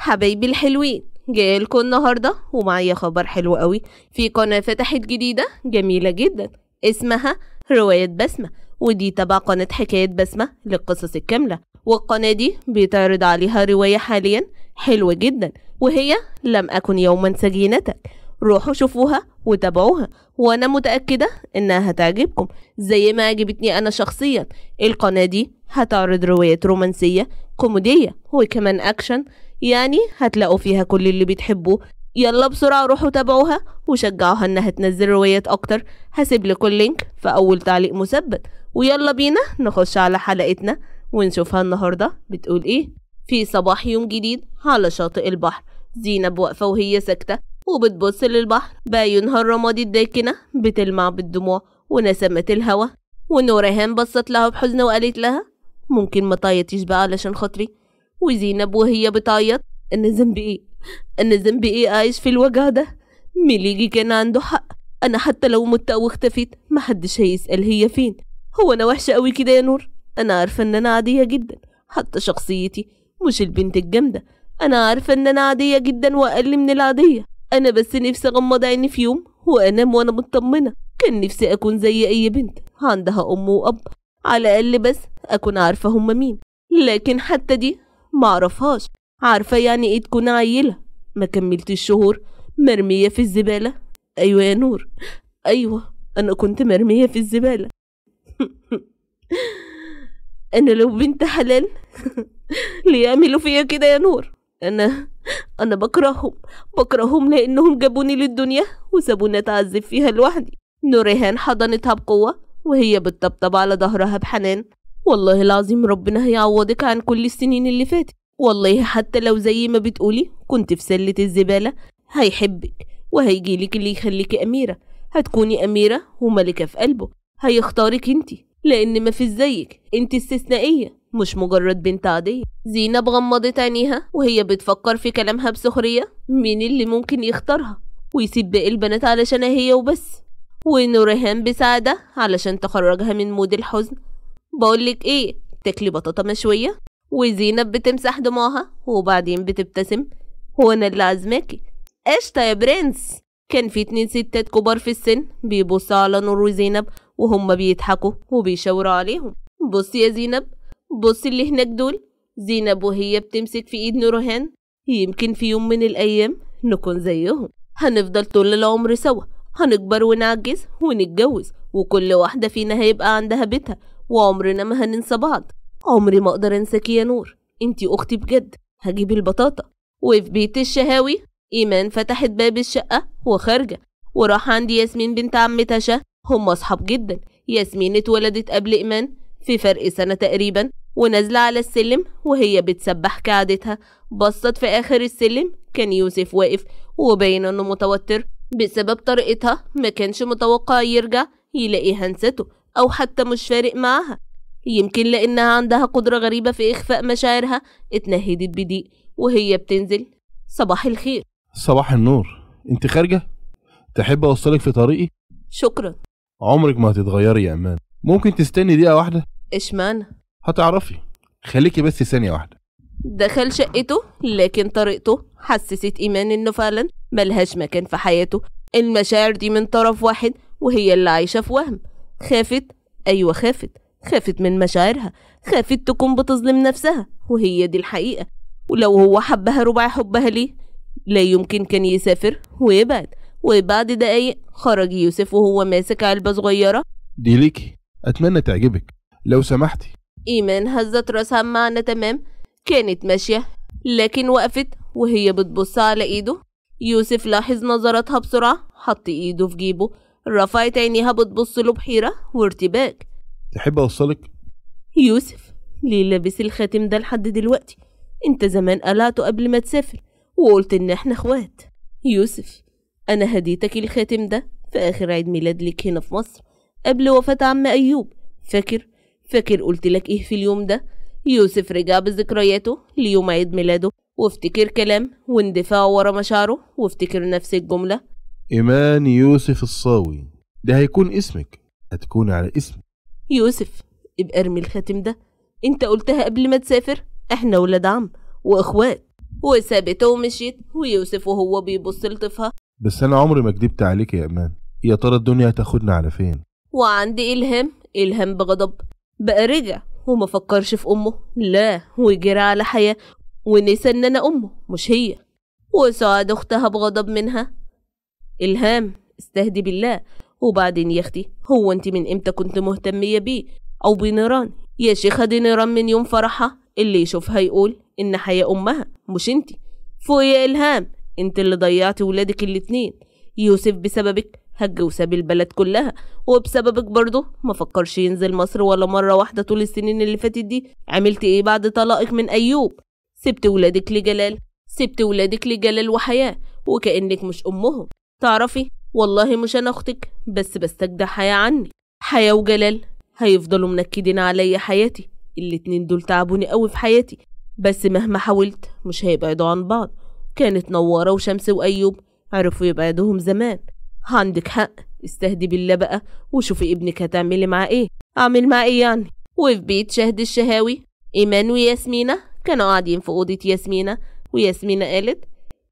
حبايبي الحلوين جايلكوا النهاردة ومعايا خبر حلو قوي في قناة فتحت جديدة جميلة جدا اسمها رواية بسمة ودي تبع قناة حكاية بسمة للقصص الكاملة والقناة دي بيتعرض عليها رواية حاليا حلوة جدا وهي لم أكن يوما سجينتك روحوا شوفوها وتابعوها وانا متأكدة انها هتعجبكم زي ما عجبتني انا شخصيا القناة دي هتعرض روايات رومانسية كوميدية وكمان اكشن يعني هتلاقوا فيها كل اللي بتحبوه يلا بسرعة روحوا تابعوها وشجعوها انها تنزل روايات اكتر هسيب لكم اللينك في اول تعليق مثبت ويلا بينا نخش على حلقتنا ونشوفها النهاردة بتقول ايه في صباح يوم جديد على شاطئ البحر زينب واقفة وهي ساكتة وبتبص للبحر بعيونها الرمادي الداكنة بتلمع بالدموع ونسمة الهوا ونورهان بصت لها بحزن وقالت لها ممكن ما تعيطيش بقى علشان خاطري وزينب وهي بتعيط أنا ذنبي إيه؟ أنا ذنبي إيه عايش في الوجع ده؟ مليجي كان عنده حق أنا حتى لو مت أو اختفيت محدش هيسأل هي فين هو أنا وحشة أوي كده يا نور أنا عارفة إن أنا عادية جدا حتى شخصيتي مش البنت الجامدة أنا عارفة إن أنا عادية جدا وأقل من العادية أنا بس نفسي أغمض عيني في يوم وأنام وأنا مطمنة كان نفسي أكون زي أي بنت عندها أم وأب على الأقل بس أكون عارفة هما مين لكن حتى دي معرفهاش عارفة يعني ايه تكون عيلة ما كملت شهور مرمية في الزبالة أيوة يا نور أيوة أنا كنت مرمية في الزبالة أنا لو بنت حلال ليه يعملوا فيا كده يا نور أنا أنا بكرههم بكرههم لأنهم جابوني للدنيا وسابوني أتعذب فيها لوحدي نوريهان حضنتها بقوة وهي بتطبطب على ظهرها بحنان والله العظيم ربنا هيعوضك عن كل السنين اللي فاتت والله حتى لو زي ما بتقولي كنت في سلة الزبالة هيحبك وهيجيلك اللي يخليكي أميرة هتكوني أميرة وملكة في قلبه هيختارك انتي لأن مفيش زيك انتي استثنائية مش مجرد بنت عادية زينب غمضت عينيها وهي بتفكر في كلامها بسخرية مين اللي ممكن يختارها ويسيب باقي البنات علشان هي وبس ونورهان بسعادة علشان تخرجها من مود الحزن بقولك ايه تاكلي بطاطا مشوية وزينب بتمسح دموعها وبعدين بتبتسم وانا اللي عازماكي قشطة يا برنس كان في اتنين ستات كبار في السن بيبصوا على نور وزينب وهم بيضحكوا وبيشاوروا عليهم بصي يا زينب بصي اللي هناك دول زينب وهي بتمسك في ايد نورهان يمكن في يوم من الايام نكون زيهم هنفضل طول العمر سوا هنكبر ونعجز ونتجوز وكل واحدة فينا هيبقى عندها بيتها وعمرنا ما هننسى بعض عمري ما اقدر انساكي يا نور انتي اختي بجد هجيب البطاطا وفي بيت الشهاوي ايمان فتحت باب الشقه وخارجه وراح عند ياسمين بنت عمتها شه هم اصحاب جدا ياسمين اتولدت قبل ايمان في فرق سنه تقريبا ونازله على السلم وهي بتسبح كعادتها بصت في اخر السلم كان يوسف واقف وباين انه متوتر بسبب طريقتها ما كانش متوقع يرجع يلاقيها نسته أو حتى مش فارق معاها يمكن لأنها عندها قدرة غريبة في إخفاء مشاعرها اتنهدت بضيق وهي بتنزل صباح الخير صباح النور انت خارجة؟ تحب أوصلك في طريقي؟ شكرا عمرك ما هتتغيري يا أمان ممكن تستني دقيقة واحدة؟ اشمعنى؟ هتعرفي خليكي بس ثانية واحدة دخل شقته لكن طريقته حسست إيمان إنه فعلا ملهاش مكان في حياته المشاعر دي من طرف واحد وهي اللي عايشة في وهم خافت أيوة خافت خافت من مشاعرها خافت تكون بتظلم نفسها وهي دي الحقيقة ولو هو حبها ربع حبها ليه لا يمكن كان يسافر ويبعد وبعد دقايق خرج يوسف وهو ماسك علبة صغيرة دي ليكي أتمنى تعجبك لو سمحتي إيمان هزت راسها معنا تمام كانت ماشية لكن وقفت وهي بتبص على إيده يوسف لاحظ نظراتها بسرعة حط إيده في جيبه رفعت عينيها بتبص له بحيرة وارتباك تحب أوصلك؟ يوسف ليه لابس الخاتم ده لحد دلوقتي؟ انت زمان قلعته قبل ما تسافر وقلت ان احنا اخوات يوسف انا هديتك الخاتم ده في اخر عيد ميلاد ليك هنا في مصر قبل وفاة عم ايوب فاكر؟ فاكر قلت لك ايه في اليوم ده؟ يوسف رجع بذكرياته ليوم عيد ميلاده وافتكر كلام واندفاعه ورا مشاعره وافتكر نفس الجملة إيمان يوسف الصاوي ده هيكون اسمك هتكون على اسمي يوسف ابقى ارمي الخاتم ده انت قلتها قبل ما تسافر احنا ولاد عم واخوات وسابته ومشيت ويوسف وهو بيبص لطفها بس انا عمري ما كدبت عليك يا امان يا ترى الدنيا هتاخدنا على فين وعندي الهام الهام بغضب بقى رجع وما فكرش في امه لا وجرى على حياه ونسى ان انا امه مش هي وسعاد اختها بغضب منها إلهام استهدي بالله وبعدين يا أختي هو أنت من إمتى كنت مهتمية بيه أو بنيران يا شيخة دي نيران من يوم فرحها اللي يشوفها يقول إن حياة أمها مش أنت فوق يا إلهام أنت اللي ضيعتي ولادك الاتنين يوسف بسببك هج وساب البلد كلها وبسببك برضه ما فكرش ينزل مصر ولا مرة واحدة طول السنين اللي فاتت دي عملت ايه بعد طلاقك من أيوب سبت ولادك لجلال سبت ولادك لجلال وحياة وكأنك مش أمهم تعرفي والله مش انا اختك بس بستجدع حياة عني حياة وجلال هيفضلوا منكدين عليا حياتي الاتنين دول تعبوني قوي في حياتي بس مهما حاولت مش هيبعدوا عن بعض كانت نوارة وشمس وأيوب عرفوا يبعدوهم زمان عندك حق استهدي بالله بقى وشوفي ابنك هتعملي معاه ايه اعمل معاه ايه يعني وفي بيت شهد الشهاوي ايمان وياسمينة كانوا قاعدين في اوضة ياسمينة وياسمينة قالت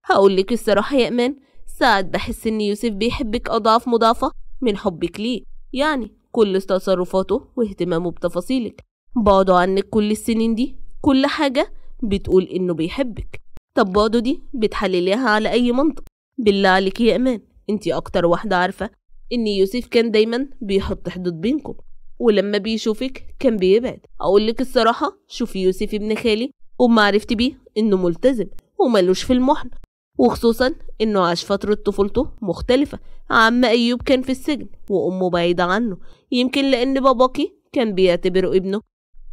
هقول لك الصراحة يا ايمان ساعات بحس إن يوسف بيحبك أضعاف مضاعفة من حبك ليه يعني كل تصرفاته واهتمامه بتفاصيلك بعده عنك كل السنين دي كل حاجة بتقول إنه بيحبك طب بعده دي بتحلليها على أي منطق بالله عليك يا أمان انتي أكتر واحدة عارفة إن يوسف كان دايما بيحط حدود بينكم ولما بيشوفك كان بيبعد أقولك الصراحة شوفي يوسف ابن خالي وما عرفت بيه إنه ملتزم وملوش في المحن وخصوصا انه عاش فترة طفولته مختلفة عم ايوب كان في السجن وامه بعيدة عنه يمكن لان باباكي كان بيعتبره ابنه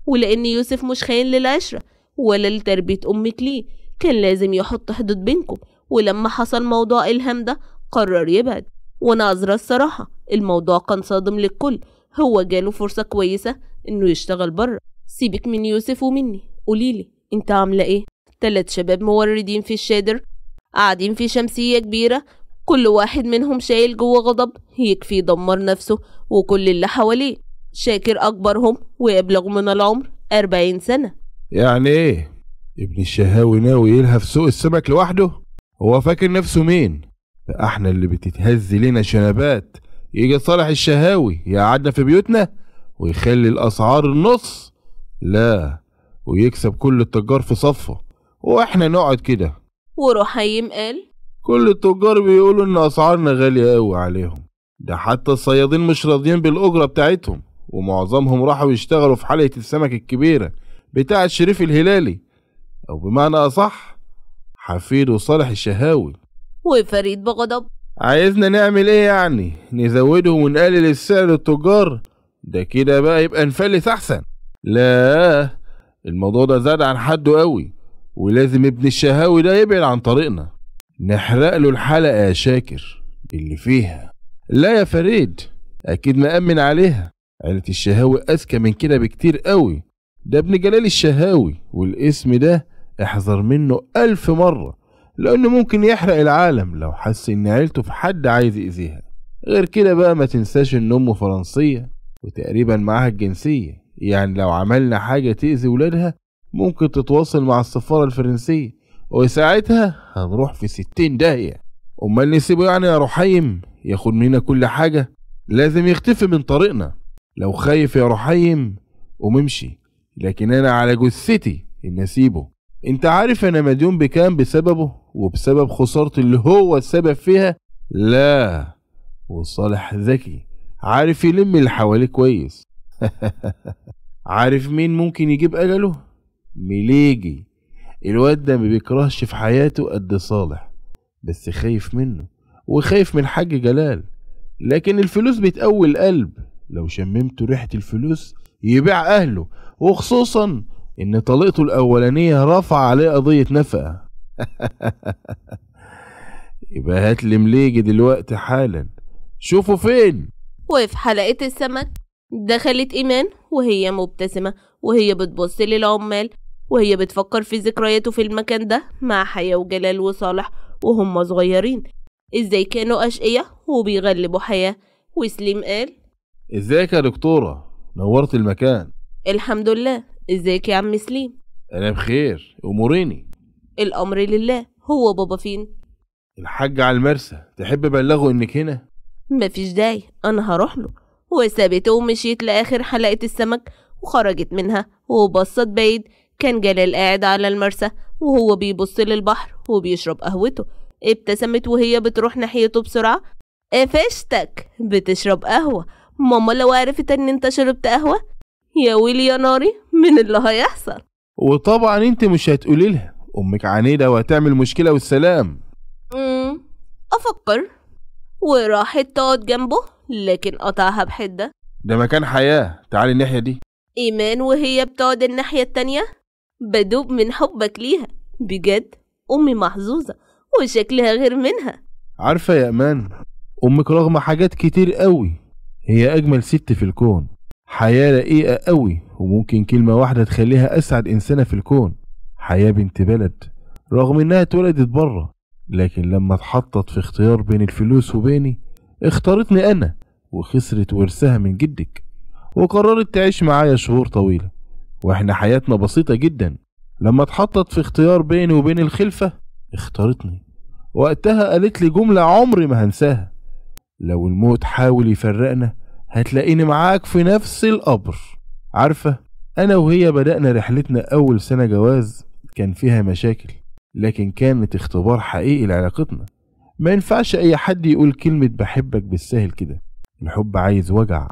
ولان يوسف مش خاين للعشرة ولا لتربية امك ليه كان لازم يحط حدود بينكم ولما حصل موضوع الهام ده قرر يبعد وانا عذرة الصراحة الموضوع كان صادم للكل هو جاله فرصة كويسة انه يشتغل بره سيبك من يوسف ومني قوليلي انت عاملة ايه؟ تلات شباب موردين في الشادر قاعدين في شمسية كبيرة كل واحد منهم شايل جوه غضب يكفي يدمر نفسه وكل اللي حواليه شاكر أكبرهم ويبلغ من العمر أربعين سنة يعني إيه؟ ابن الشهاوي ناوي يلهف سوق السمك لوحده؟ هو فاكر نفسه مين؟ فإحنا احنا اللي بتتهز لنا شنبات يجي صالح الشهاوي يقعدنا في بيوتنا ويخلي الأسعار النص لا ويكسب كل التجار في صفه واحنا نقعد كده ورحيم قال كل التجار بيقولوا إن أسعارنا غالية أوي عليهم ده حتى الصيادين مش راضيين بالأجرة بتاعتهم ومعظمهم راحوا يشتغلوا في حلقة السمك الكبيرة بتاع الشريف الهلالي أو بمعنى أصح حفيده صالح الشهاوي وفريد بغضب عايزنا نعمل ايه يعني نزودهم ونقلل السعر للتجار ده كده بقى يبقى نفلس احسن لا الموضوع ده زاد عن حده قوي ولازم ابن الشهاوي ده يبعد عن طريقنا نحرق له الحلقة يا شاكر اللي فيها لا يا فريد أكيد مأمن عليها عيلة الشهاوي أذكى من كده بكتير قوي ده ابن جلال الشهاوي والاسم ده احذر منه ألف مرة لأنه ممكن يحرق العالم لو حس إن عيلته في حد عايز يأذيها غير كده بقى ما تنساش إن أمه فرنسية وتقريبا معاها الجنسية يعني لو عملنا حاجة تأذي ولادها ممكن تتواصل مع السفارة الفرنسية وساعتها هنروح في ستين داهية أمال نسيبه يعني يا رحيم ياخد مننا كل حاجة لازم يختفي من طريقنا لو خايف يا رحيم وممشي لكن أنا على جثتي إن أسيبه أنت عارف أنا مديون بكام بسببه وبسبب خسارتي اللي هو السبب فيها لا وصالح ذكي عارف يلم اللي حواليه كويس عارف مين ممكن يجيب أجله مليجي الواد ده ما بيكرهش في حياته قد صالح بس خايف منه وخايف من حاج جلال لكن الفلوس بتقوي القلب لو شممته ريحة الفلوس يبيع أهله وخصوصا إن طليقته الأولانية رفع عليه قضية نفقة يبقى هات لي مليجي دلوقتي حالا شوفوا فين وفي حلقة السمك دخلت إيمان وهي مبتسمة وهي بتبص للعمال وهي بتفكر في ذكرياته في المكان ده مع حياة وجلال وصالح وهم صغيرين ازاي كانوا أشقية وبيغلبوا حياة وسليم قال ازيك يا دكتورة نورت المكان الحمد لله ازيك يا عم سليم انا بخير اموريني الامر لله هو بابا فين الحاج على المرسى تحب ابلغه انك هنا مفيش داعي انا هروح له وسابته ومشيت لاخر حلقه السمك وخرجت منها وبصت بعيد كان جلال قاعد على المرسى وهو بيبص للبحر وبيشرب قهوته ابتسمت وهي بتروح ناحيته بسرعة قفشتك بتشرب قهوة ماما لو عرفت ان انت شربت قهوة يا ويلي يا ناري من اللي هيحصل وطبعا انت مش هتقولي لها امك عنيدة وهتعمل مشكلة والسلام امم افكر وراحت تقعد جنبه لكن قطعها بحدة ده مكان حياة تعالي الناحية دي إيمان وهي بتقعد الناحية التانية بدوب من حبك ليها بجد أمي محظوظة وشكلها غير منها عارفة يا أمان أمك رغم حاجات كتير قوي هي أجمل ست في الكون حياة رقيقة قوي وممكن كلمة واحدة تخليها أسعد إنسانة في الكون حياة بنت بلد رغم إنها اتولدت بره لكن لما اتحطت في اختيار بين الفلوس وبيني اختارتني أنا وخسرت ورثها من جدك وقررت تعيش معايا شهور طويلة واحنا حياتنا بسيطة جدا لما اتحطت في اختيار بيني وبين الخلفة اختارتني وقتها قالت لي جملة عمري ما هنساها لو الموت حاول يفرقنا هتلاقيني معاك في نفس القبر عارفة أنا وهي بدأنا رحلتنا أول سنة جواز كان فيها مشاكل لكن كانت اختبار حقيقي لعلاقتنا ما ينفعش أي حد يقول كلمة بحبك بالسهل كده الحب عايز وجع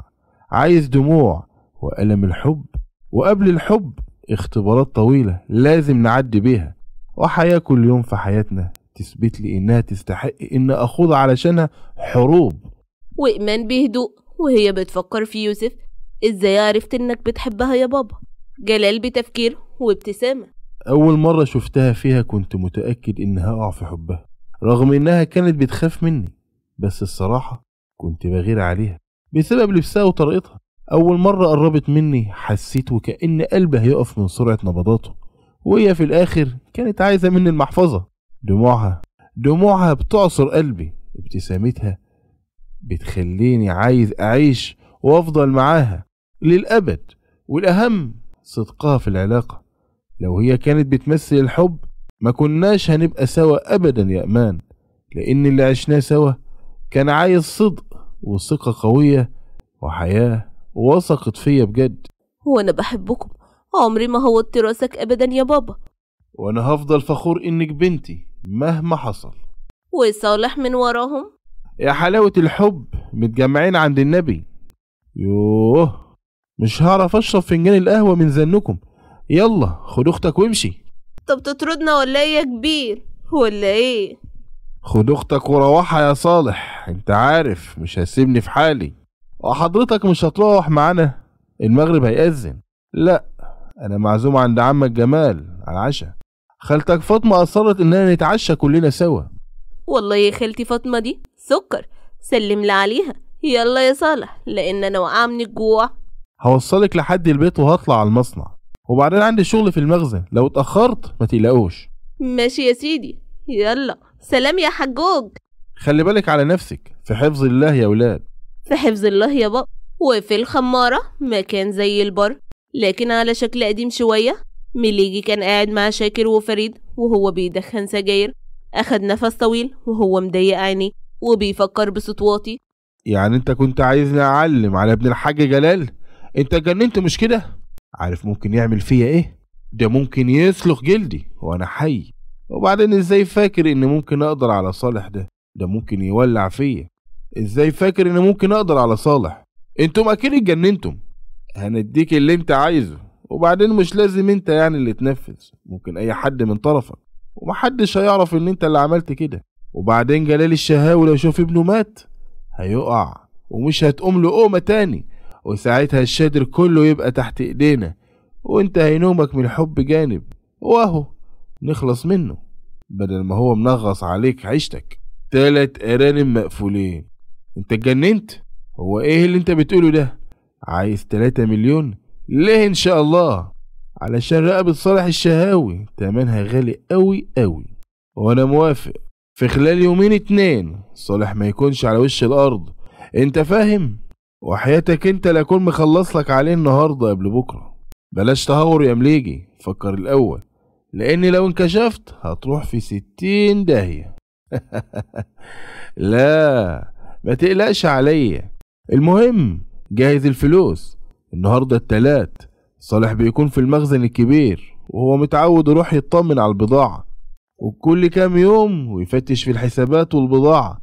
عايز دموع وألم الحب وقبل الحب اختبارات طويلة لازم نعدي بيها وحياة كل يوم في حياتنا تثبت لي إنها تستحق إن أخوض علشانها حروب وإيمان بهدوء وهي بتفكر في يوسف إزاي عرفت إنك بتحبها يا بابا جلال بتفكير وابتسامة أول مرة شفتها فيها كنت متأكد إنها أقع في حبها رغم إنها كانت بتخاف مني بس الصراحة كنت بغير عليها بسبب لبسها وطريقتها أول مرة قربت مني حسيت وكأن قلبي هيقف من سرعة نبضاته وهي في الآخر كانت عايزة مني المحفظة دموعها دموعها بتعصر قلبي ابتسامتها بتخليني عايز أعيش وأفضل معاها للأبد والأهم صدقها في العلاقة لو هي كانت بتمثل الحب ما كناش هنبقى سوا أبدا يا أمان لأن اللي عشناه سوا كان عايز صدق وثقة قوية وحياة وثقت فيا بجد وأنا بحبكم عمري ما هوضت راسك أبدا يا بابا وأنا هفضل فخور إنك بنتي مهما حصل وصالح من وراهم يا حلاوة الحب متجمعين عند النبي يوه مش هعرف أشرب فنجان القهوة من زنكم يلا خد أختك وامشي طب تطردنا ولا إيه يا كبير ولا إيه خد أختك وروحها يا صالح أنت عارف مش هسيبني في حالي وحضرتك مش هتروح معانا المغرب هيأذن لا انا معزوم عند عمك جمال على العشاء خالتك فاطمه اصرت اننا نتعشى كلنا سوا والله يا خالتي فاطمه دي سكر سلم لي عليها يلا يا صالح لان انا واقعه من الجوع هوصلك لحد البيت وهطلع على المصنع وبعدين عندي شغل في المخزن لو اتاخرت ما تقلقوش ماشي يا سيدي يلا سلام يا حجوج خلي بالك على نفسك في حفظ الله يا ولاد في حفظ الله يابا وفي الخمارة مكان زي البر لكن على شكل قديم شوية مليجي كان قاعد مع شاكر وفريد وهو بيدخن سجاير أخد نفس طويل وهو مضيق عينيه وبيفكر بصوت واطي يعني انت كنت عايزني اعلم على ابن الحاج جلال انت اتجننت مش كده عارف ممكن يعمل فيا ايه ده ممكن يسلخ جلدي وانا حي وبعدين ازاي فاكر ان ممكن اقدر على صالح ده ده ممكن يولع فيا ازاي فاكر ان ممكن اقدر على صالح انتم اكيد اتجننتم هنديك اللي انت عايزه وبعدين مش لازم انت يعني اللي تنفذ ممكن اي حد من طرفك ومحدش هيعرف ان انت اللي عملت كده وبعدين جلال الشهاوي لو شاف ابنه مات هيقع ومش هتقوم له قومه تاني وساعتها الشادر كله يبقى تحت ايدينا وانت هينومك من الحب جانب واهو نخلص منه بدل ما هو منغص عليك عيشتك تلات ارانب مقفولين انت اتجننت هو ايه اللي انت بتقوله ده عايز 3 مليون ليه ان شاء الله علشان رقبة صالح الشهاوي تمنها غالي قوي قوي وانا موافق في خلال يومين اتنين صالح ما يكونش على وش الارض انت فاهم وحياتك انت لا اكون مخلص لك عليه النهارده قبل بكره بلاش تهور يا مليجي فكر الاول لان لو انكشفت هتروح في ستين داهيه لا ما تقلقش عليا المهم جهز الفلوس النهاردة التلات صالح بيكون في المخزن الكبير وهو متعود يروح يطمن على البضاعة وكل كام يوم ويفتش في الحسابات والبضاعة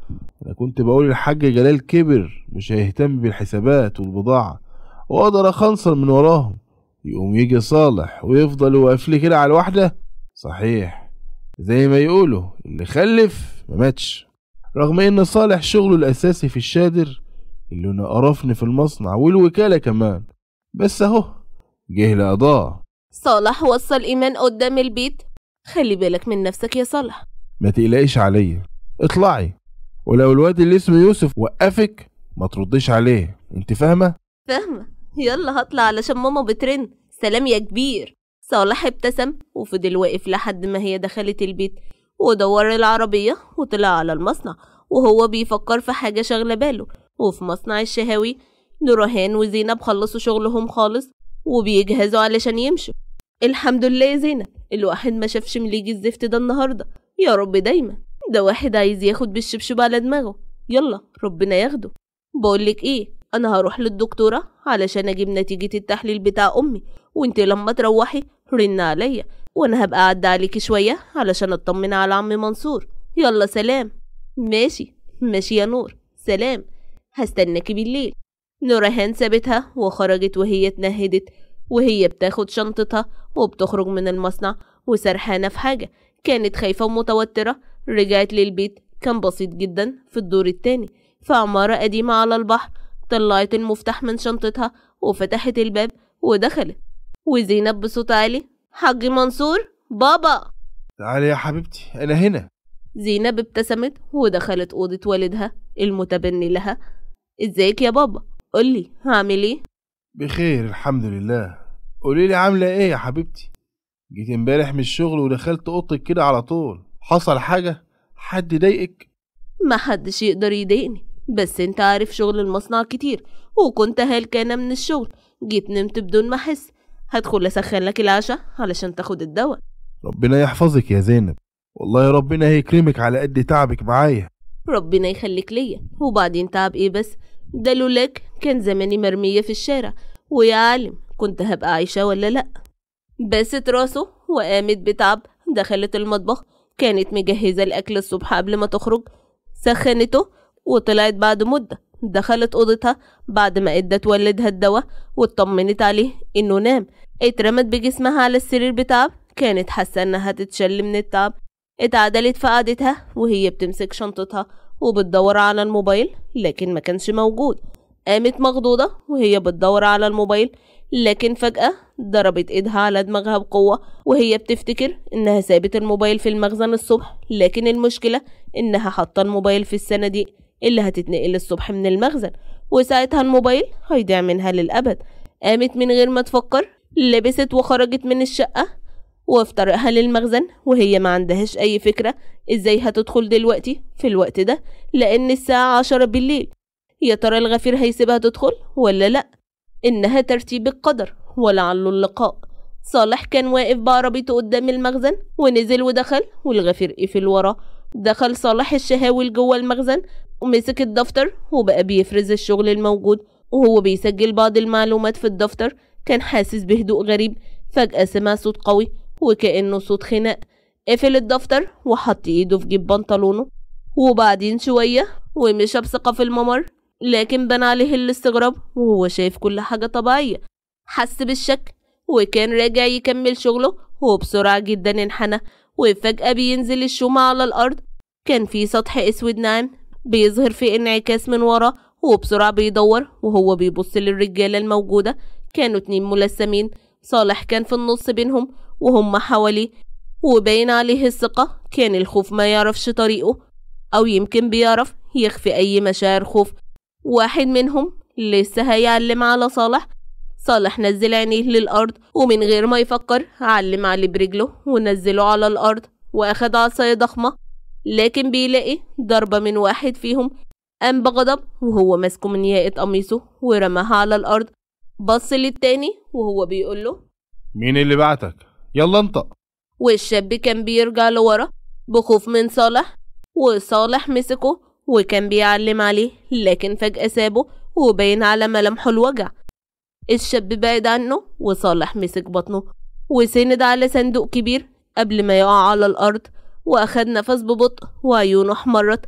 أنا كنت بقول الحاج جلال كبر مش هيهتم بالحسابات والبضاعة وأقدر أخنصر من وراهم يقوم يجي صالح ويفضل واقف لي كده على الواحدة صحيح زي ما يقولوا اللي خلف ما ماتش رغم إن صالح شغله الأساسي في الشادر اللي أنا قرفني في المصنع والوكالة كمان بس أهو جه لاضاء صالح وصل إيمان قدام البيت خلي بالك من نفسك يا صالح ما تقلقيش عليا اطلعي ولو الواد اللي اسمه يوسف وقفك ما ترديش عليه انت فاهمه فاهمه يلا هطلع علشان ماما بترن سلام يا كبير صالح ابتسم وفضل واقف لحد ما هي دخلت البيت ودور العربية وطلع على المصنع وهو بيفكر في حاجة شغلة باله وفي مصنع الشهاوي نورهان وزينب خلصوا شغلهم خالص وبيجهزوا علشان يمشوا الحمد لله يا زينب الواحد ما شافش مليجي الزفت ده النهارده يا رب دايما ده واحد عايز ياخد بالشبشب على دماغه يلا ربنا ياخده بقولك ايه انا هروح للدكتوره علشان اجيب نتيجه التحليل بتاع امي وانت لما تروحي رن عليا وانا هبقى اعدى عليكي شوية علشان اطمن على عم منصور يلا سلام ماشي ماشي يا نور سلام هستناكي بالليل نورهان سابتها وخرجت وهي اتنهدت وهي بتاخد شنطتها وبتخرج من المصنع وسرحانة في حاجة كانت خايفة ومتوترة رجعت للبيت كان بسيط جدا في الدور التاني في عمارة قديمة على البحر طلعت المفتاح من شنطتها وفتحت الباب ودخلت وزينب بصوت عالي حاج منصور بابا تعالي يا حبيبتي أنا هنا زينب ابتسمت ودخلت أوضة والدها المتبني لها ازيك يا بابا قولي هعمل ايه بخير الحمد لله قولي لي عاملة ايه يا حبيبتي جيت امبارح من الشغل ودخلت اوضتك كده على طول حصل حاجة حد ضايقك ما حدش يقدر يضايقني بس انت عارف شغل المصنع كتير وكنت هلكانة من الشغل جيت نمت بدون ما احس هدخل أسخن لك العشاء علشان تاخد الدواء ربنا يحفظك يا زينب والله ربنا هيكرمك على قد تعبك معايا ربنا يخليك ليا وبعدين تعب ايه بس ده لولاك كان زماني مرمية في الشارع ويا عالم كنت هبقى عايشة ولا لأ بست راسه وقامت بتعب دخلت المطبخ كانت مجهزة الأكل الصبح قبل ما تخرج سخنته وطلعت بعد مدة دخلت أوضتها بعد ما ادت والدها الدواء واطمنت عليه إنه نام اترمت بجسمها على السرير بتعب كانت حاسة إنها تتشل من التعب اتعدلت في قعدتها وهي بتمسك شنطتها وبتدور على الموبايل لكن ما كانش موجود قامت مخضوضة وهي بتدور على الموبايل لكن فجأة ضربت ايدها على دماغها بقوة وهي بتفتكر انها سابت الموبايل في المخزن الصبح لكن المشكلة انها حاطة الموبايل في الصناديق اللي هتتنقل الصبح من المخزن وساعتها الموبايل هيضيع منها للأبد قامت من غير ما تفكر لبست وخرجت من الشقة وافترقها للمخزن وهي ما عندهاش أي فكرة إزاي هتدخل دلوقتي في الوقت ده لأن الساعة عشرة بالليل يا ترى الغفير هيسيبها تدخل ولا لأ إنها ترتيب القدر ولعل اللقاء صالح كان واقف بعربيته قدام المخزن ونزل ودخل والغفير قفل وراه دخل صالح الشهاوي جوه المخزن ومسك الدفتر وبقى بيفرز الشغل الموجود وهو بيسجل بعض المعلومات في الدفتر كان حاسس بهدوء غريب فجأة سمع صوت قوي وكأنه صوت خناق قفل الدفتر وحط ايده في جيب بنطلونه وبعدين شوية ومشى بثقة في الممر لكن بنى عليه الاستغراب وهو شايف كل حاجة طبيعية حس بالشك وكان راجع يكمل شغله وبسرعة جدا انحنى وفجأة بينزل الشومة على الأرض كان في سطح أسود ناعم بيظهر في انعكاس من وراه وبسرعة بيدور وهو بيبص للرجالة الموجودة كانوا اتنين ملثمين صالح كان في النص بينهم وهم حواليه وباين عليه الثقة كان الخوف ما يعرفش طريقه أو يمكن بيعرف يخفي أي مشاعر خوف واحد منهم لسه هيعلم على صالح صالح نزل عينيه للأرض ومن غير ما يفكر علم عليه برجله ونزله على الأرض وأخد عصاية ضخمة لكن بيلاقي ضربة من واحد فيهم قام بغضب وهو ماسكه من ياقة قميصه ورماها على الأرض بص للتاني وهو بيقول له مين اللي بعتك؟ يلا انطق والشاب كان بيرجع لورا بخوف من صالح وصالح مسكه وكان بيعلم عليه لكن فجأة سابه وبين على ملامحه الوجع الشاب بعد عنه وصالح مسك بطنه وسند على صندوق كبير قبل ما يقع على الأرض وأخد نفس ببطء وعيونه احمرت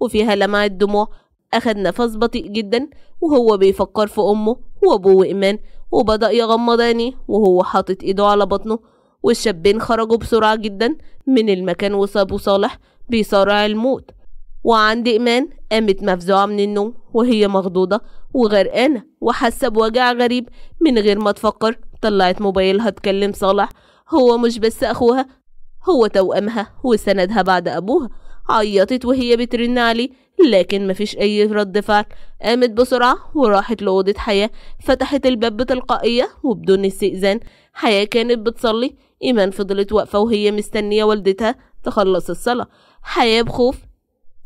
وفيها لمعة دموع أخد نفس بطيء جدا وهو بيفكر في أمه وأبوه وإيمان وبدأ يغمض عينيه وهو حاطط إيده على بطنه والشابين خرجوا بسرعة جدا من المكان وصابوا صالح بيصارع الموت وعند إيمان قامت مفزوعة من النوم وهي مخضوضة وغرقانة وحاسة بوجع غريب من غير ما تفكر طلعت موبايلها تكلم صالح هو مش بس أخوها هو توأمها وسندها بعد أبوها عيطت وهي بترن عليه لكن مفيش أي رد فعل قامت بسرعة وراحت لأوضة حياة فتحت الباب بتلقائية وبدون استئذان حياة كانت بتصلي إيمان فضلت واقفة وهي مستنية والدتها تخلص الصلاة حياة بخوف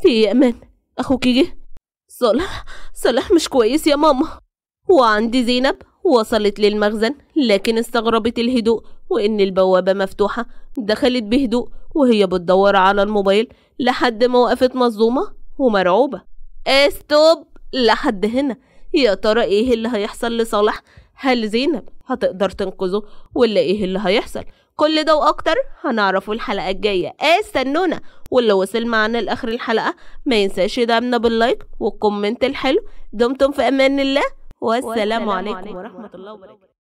في إيه يا أمان أخوك جه صلاح صلاح مش كويس يا ماما وعندي زينب وصلت للمخزن لكن استغربت الهدوء وإن البوابة مفتوحة دخلت بهدوء وهي بتدور على الموبايل لحد ما وقفت مظلومة ومرعوبة استوب إيه لحد هنا يا ترى ايه اللي هيحصل لصالح هل زينب هتقدر تنقذه ولا ايه اللي هيحصل كل ده واكتر هنعرفه الحلقه الجايه إيه استنونا واللي وصل معانا لاخر الحلقه ما ينساش يدعمنا باللايك والكومنت الحلو دمتم في امان الله والسلام, والسلام عليكم, عليكم ورحمه الله وبركاته